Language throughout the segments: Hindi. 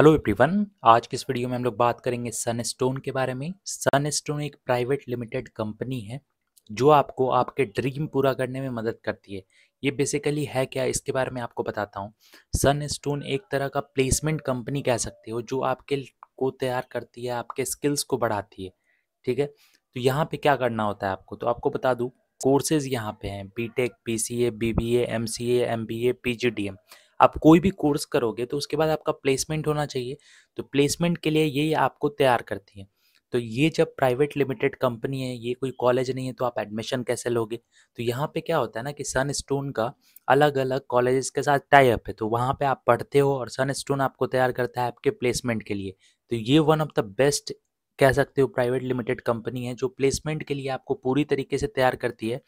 हेलो एवरीवन आज की इस वीडियो में हम लोग बात करेंगे सनस्टोन के बारे में सनस्टोन एक प्राइवेट लिमिटेड कंपनी है जो आपको आपके ड्रीम पूरा करने में मदद करती है ये बेसिकली है क्या इसके बारे में आपको बताता हूँ सनस्टोन एक तरह का प्लेसमेंट कंपनी कह सकते हो जो आपके को तैयार करती है आपके स्किल्स को बढ़ाती है ठीक है तो यहाँ पर क्या करना होता है आपको तो आपको बता दूँ कोर्सेज़ यहाँ पे हैं B tech P C A B B A M C A M B A P G D M आप कोई भी कोर्स करोगे तो उसके बाद आपका प्लेसमेंट होना चाहिए तो प्लेसमेंट के लिए ये आपको तैयार करती हैं तो ये जब प्राइवेट लिमिटेड कंपनी है ये कोई कॉलेज नहीं है तो आप एडमिशन कैसे लोगे तो यहाँ पे क्या होता है ना कि सन स्टोन का अलग अलग कॉलेजेस के साथ टाई अप है तो वहाँ पे आप पढ़ते हो और सन स्टोन आपको तैयार करता है आपके प्लेसमेंट के लिए तो ये वन ऑफ द बेस्ट कह सकते हो प्राइवेट लिमिटेड कंपनी है जो प्लेसमेंट के लिए आपको पूरी तरीके से तैयार करती है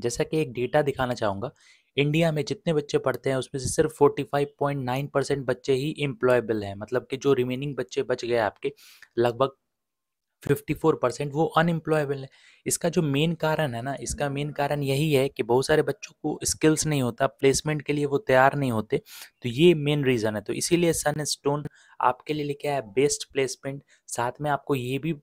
जैसा कि एक डेटा दिखाना चाहूँगा इंडिया में जितने बच्चे पढ़ते हैं उसमें से सिर्फ 45.9 परसेंट बच्चे ही एम्प्लॉयबल हैं मतलब कि जो रिमेनिंग बच्चे बच गए आपके लगभग 54 परसेंट वो अनएम्प्लॉयबल है इसका जो मेन कारण है ना इसका मेन कारण यही है कि बहुत सारे बच्चों को स्किल्स नहीं होता प्लेसमेंट के लिए वो तैयार नहीं होते तो ये मेन रीज़न है तो इसीलिए सन स्टोन आपके लिए लिखा है बेस्ट प्लेसमेंट साथ में आपको ये भी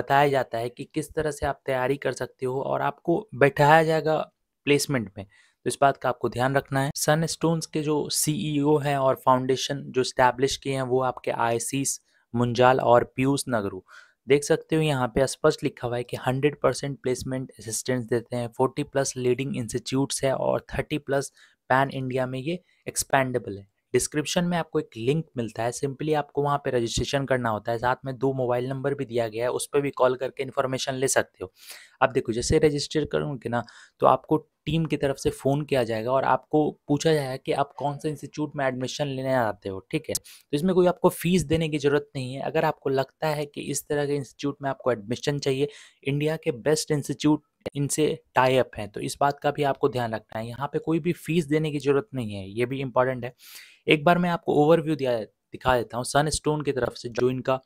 बताया जाता है कि किस तरह से आप तैयारी कर सकते हो और आपको बैठाया जाएगा प्लेसमेंट में तो इस बात का आपको ध्यान रखना है सन स्टोन्स के जो सीईओ e हैं और फाउंडेशन जो स्टैब्लिश किए हैं वो आपके आईसीस मुंजाल और पीयूष नगरू देख सकते हो यहाँ पे स्पष्ट लिखा हुआ है कि 100 परसेंट प्लेसमेंट असिस्टेंस देते हैं 40 प्लस लीडिंग इंस्टीट्यूट्स है और 30 प्लस पैन इंडिया में ये एक्सपेंडेबल है डिस्क्रिप्शन में आपको एक लिंक मिलता है सिंपली आपको वहाँ पे रजिस्ट्रेशन करना होता है साथ में दो मोबाइल नंबर भी दिया गया है उस पर भी कॉल करके इन्फॉर्मेशन ले सकते हो आप देखो जैसे रजिस्टर करोगे ना तो आपको टीम की तरफ से फ़ोन किया जाएगा और आपको पूछा जाएगा कि आप कौन से इंस्टीट्यूट में एडमिशन लेने आते हो ठीक है तो इसमें कोई आपको फ़ीस देने की ज़रूरत नहीं है अगर आपको लगता है कि इस तरह के इंस्टीट्यूट में आपको एडमिशन चाहिए इंडिया के बेस्ट इंस्टीट्यूट इनसे टाइप हैं तो इस बात का भी आपको ध्यान रखना है यहाँ पर कोई भी फीस देने की ज़रूरत नहीं है ये भी इम्पॉर्टेंट है एक बार मैं आपको ओवरव्यू दिया दिखा देता हूँ सन स्टोन की तरफ से जो इनका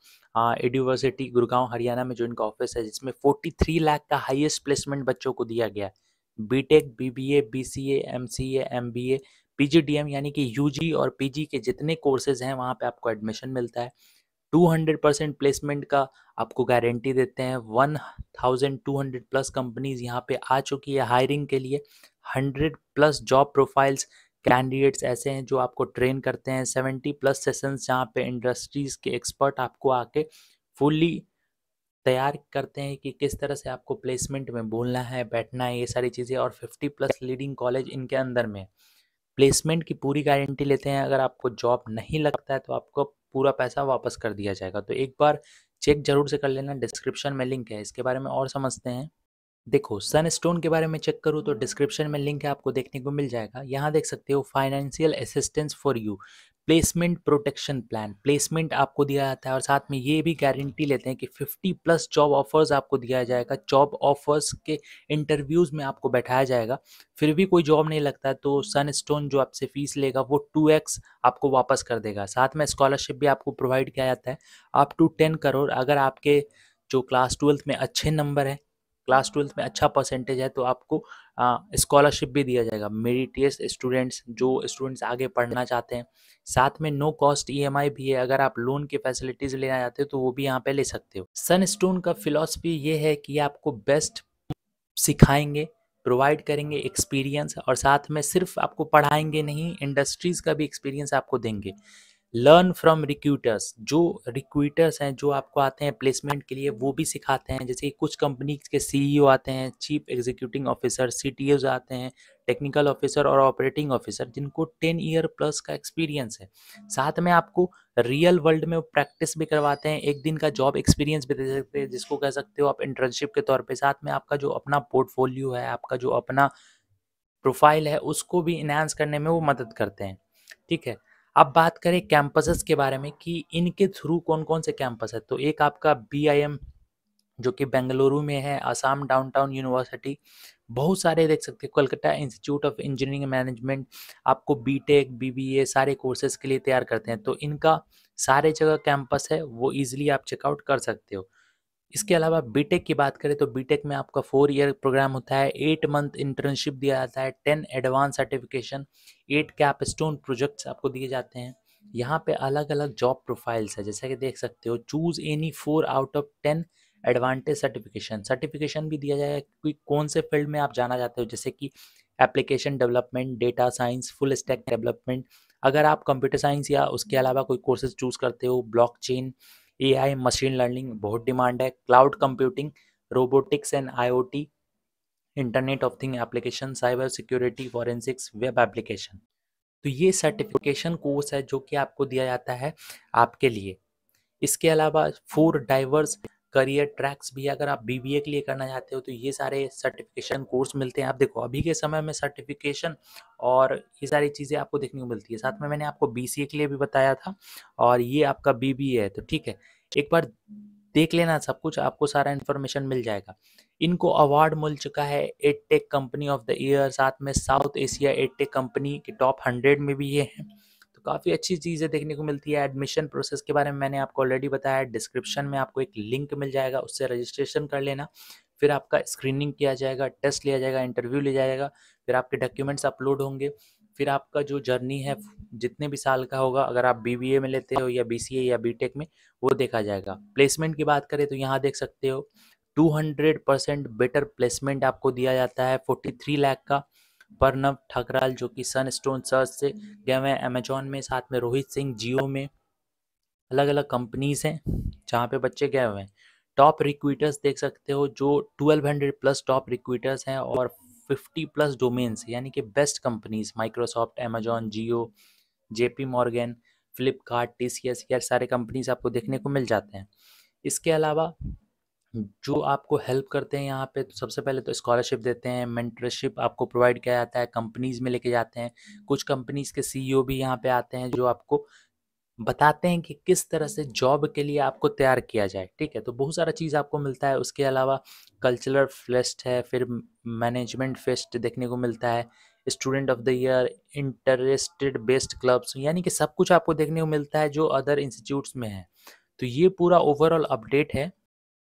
यूनिवर्सिटी गुड़गांव हरियाणा में जो इनका ऑफिस है जिसमें 43 लाख का हाईएस्ट प्लेसमेंट बच्चों को दिया गया है B tech BBA BCA MCA MBA PGDM यानी कि यूजी और पीजी के जितने कोर्सेज हैं वहाँ पे आपको एडमिशन मिलता है 200 परसेंट प्लेसमेंट का आपको गारंटी देते हैं 1200 प्लस कंपनीज यहाँ पे आ चुकी है हायरिंग के लिए 100 प्लस जॉब प्रोफाइल्स कैंडिडेट्स ऐसे हैं जो आपको ट्रेन करते हैं 70 प्लस सेशंस जहाँ पे इंडस्ट्रीज़ के एक्सपर्ट आपको आके फुल्ली तैयार करते हैं कि किस तरह से आपको प्लेसमेंट में बोलना है बैठना है ये सारी चीज़ें और फिफ्टी प्लस लीडिंग कॉलेज इनके अंदर में प्लेसमेंट की पूरी गारंटी लेते हैं अगर आपको जॉब नहीं लगता है तो आपको पूरा पैसा वापस कर दिया जाएगा तो एक बार चेक जरूर से कर लेना डिस्क्रिप्शन में लिंक है इसके बारे में और समझते हैं देखो सनस्टोन के बारे में चेक करूँ तो डिस्क्रिप्शन में लिंक है आपको देखने को मिल जाएगा यहाँ देख सकते हो financial assistance for you placement protection plan placement आपको दिया जाता है और साथ में ये भी गारंटी लेते हैं कि 50 प्लस जॉब ऑफर्स आपको दिया जाएगा जॉब ऑफर्स के इंटरव्यूज़ में आपको बैठाया जाएगा फिर भी कोई जॉब नहीं लगता तो सनस्टोन जो आपसे फ़ीस लेगा वो 2x आपको वापस कर देगा साथ में स्कॉलरशिप भी आपको प्रोवाइड किया जाता है अप टू टेन करोड़ अगर आपके जो क्लास ट्वेल्थ में अच्छे नंबर हैं क्लास ट्वेल्थ में अच्छा परसेंटेज है तो आपको स्कॉलरशिप भी दिया जाएगा मेरिटियस स्टूडेंट्स जो स्टूडेंट्स आगे पढ़ना चाहते हैं साथ में नो कॉस्ट ई भी है अगर आप लोन की फैसिलिटीज लेना चाहते हो तो वो भी यहाँ पे ले सकते हो सनस्टोन का फिलोसफी ये है कि आपको बेस्ट सिखाएंगे प्रोवाइड करेंगे एक्सपीरियंस और साथ में सिर्फ आपको पढ़ाएंगे नहीं इंडस्ट्रीज़ का भी एक्सपीरियंस आपको देंगे लर्न फ्रॉम रिक्यूटर्स जो रिक्यूटर्स हैं जो आपको आते हैं प्लेसमेंट के लिए वो भी सिखाते हैं जैसे कि कुछ कंपनी के सीईओ e आते हैं चीफ एग्जीक्यूटिव ऑफिसर सी आते हैं टेक्निकल ऑफिसर और ऑपरेटिंग ऑफिसर जिनको टेन ईयर प्लस का एक्सपीरियंस है साथ में आपको रियल वर्ल्ड में प्रैक्टिस भी करवाते हैं एक दिन का जॉब एक्सपीरियंस भी दे सकते हैं जिसको कह सकते हो आप इंटर्नशिप के तौर पर साथ में आपका जो अपना पोर्टफोलियो है आपका जो अपना प्रोफाइल है उसको भी इन्हांस करने में वो मदद करते हैं ठीक है अब बात करें कैंपसेस के बारे में कि इनके थ्रू कौन कौन से कैंपस है तो एक आपका बी जो कि बेंगलुरु में है असम डाउनटाउन यूनिवर्सिटी बहुत सारे देख सकते हो Kolkata institute of engineering management आपको बी ए सारे कोर्सेज के लिए तैयार करते हैं तो इनका सारे जगह कैंपस है वो इजीली आप चेकआउट कर सकते हो इसके अलावा बीटेक की बात करें तो बीटेक में आपका फोर ईयर प्रोग्राम होता है एट मंथ इंटर्नशिप दिया जाता है ten advance certification eight capstone projects आपको दिए जाते हैं यहाँ पे अलग अलग जॉब प्रोफाइल्स है जैसा कि देख सकते हो choose any four out of ten advantage certification certification भी दिया जाएगा कि कौन से फील्ड में आप जाना चाहते हो जैसे कि application development data science full stack development अगर आप कंप्यूटर साइंस या उसके अलावा कोई कोर्सेज चूज़ करते हो blockchain chain AI machine learning बहुत डिमांड है cloud computing robotics and IOT internet of thing application cyber security forensics web application तो ये सर्टिफिकेशन कोर्स है जो कि आपको दिया जाता है आपके लिए इसके अलावा फोर डाइवर्स करियर ट्रैक्स भी अगर आप बीबीए के लिए करना चाहते हो तो ये सारे सर्टिफिकेशन कोर्स मिलते हैं आप देखो अभी के समय में सर्टिफिकेशन और ये सारी चीज़ें आपको देखने को मिलती है साथ में मैंने आपको बी के लिए भी बताया था और ये आपका बीबीए है तो ठीक है एक बार देख लेना सब कुछ आपको सारा इन्फॉर्मेशन मिल जाएगा इनको अवार्ड मिल चुका है ed tech company of the year साथ में South Asia ed tech company के टॉप हंड्रेड में भी ये हैं तो काफ़ी अच्छी चीज़ें देखने को मिलती है एडमिशन प्रोसेस के बारे में मैंने आपको ऑलरेडी बताया डिस्क्रिप्शन में आपको एक लिंक मिल जाएगा उससे रजिस्ट्रेशन कर लेना फिर आपका स्क्रीनिंग किया जाएगा टेस्ट लिया जाएगा इंटरव्यू लिया जाएगा फिर आपके डॉक्यूमेंट्स अपलोड होंगे फिर आपका जो जर्नी है जितने भी साल का होगा अगर आप बी में लेते हो या बी या बी में वो देखा जाएगा प्लेसमेंट की बात करें तो यहाँ देख सकते हो 200 परसेंट बेटर प्लेसमेंट आपको दिया जाता है 43 लाख का पर्णव ठकराल जो कि सनस्टोन सर्च से गए हुए हैं अमेजोन में साथ में रोहित सिंह जियो में अलग अलग कंपनीज हैं जहाँ पे बच्चे गए हुए हैं टॉप रिक्विटर्स देख सकते हो जो 1200 प्लस टॉप रिक्विटर्स हैं और 50 प्लस डोमेन्स यानी कि best companies Microsoft Amazon Jio JP Morgan Flipkart T C S ये सारे कंपनीज आपको देखने को मिल जाते हैं इसके अलावा जो आपको हेल्प करते हैं यहाँ पे तो सबसे पहले तो स्कॉलरशिप देते हैं मेंटरशिप आपको प्रोवाइड किया जाता है कंपनीज में लेके जाते हैं कुछ कंपनीज के सीईओ e भी यहाँ पे आते हैं जो आपको बताते हैं कि किस तरह से जॉब के लिए आपको तैयार किया जाए ठीक है तो बहुत सारा चीज़ आपको मिलता है उसके अलावा कल्चरल फेस्ट है फिर मैनेजमेंट फेस्ट देखने को मिलता है student of the year interested based clubs यानी कि सब कुछ आपको देखने को मिलता है जो अदर इंस्टीट्यूट्स में है तो ये पूरा ओवरऑल अपडेट है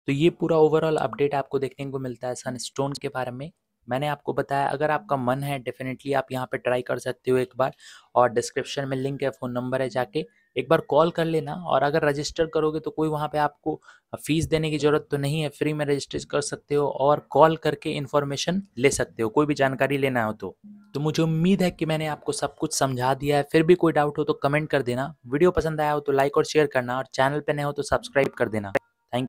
तो ये पूरा ओवरऑल अपडेट आपको देखने को मिलता है सनस्टोन के बारे में मैंने आपको बताया अगर आपका मन है डेफिनेटली आप यहाँ पे ट्राई कर सकते हो एक बार और डिस्क्रिप्शन में लिंक है फ़ोन नंबर है जाके एक बार कॉल कर लेना और अगर रजिस्टर करोगे तो कोई वहाँ पे आपको फ़ीस देने की ज़रूरत तो नहीं है फ्री में रजिस्टर कर सकते हो और कॉल करके इन्फॉर्मेशन ले सकते हो कोई भी जानकारी लेना हो तो तो मुझे उम्मीद है कि मैंने आपको सब कुछ समझा दिया है फिर भी कोई डाउट हो तो कमेंट कर देना वीडियो पसंद आया हो तो लाइक और शेयर करना और चैनल पर नए हो तो सब्सक्राइब कर देना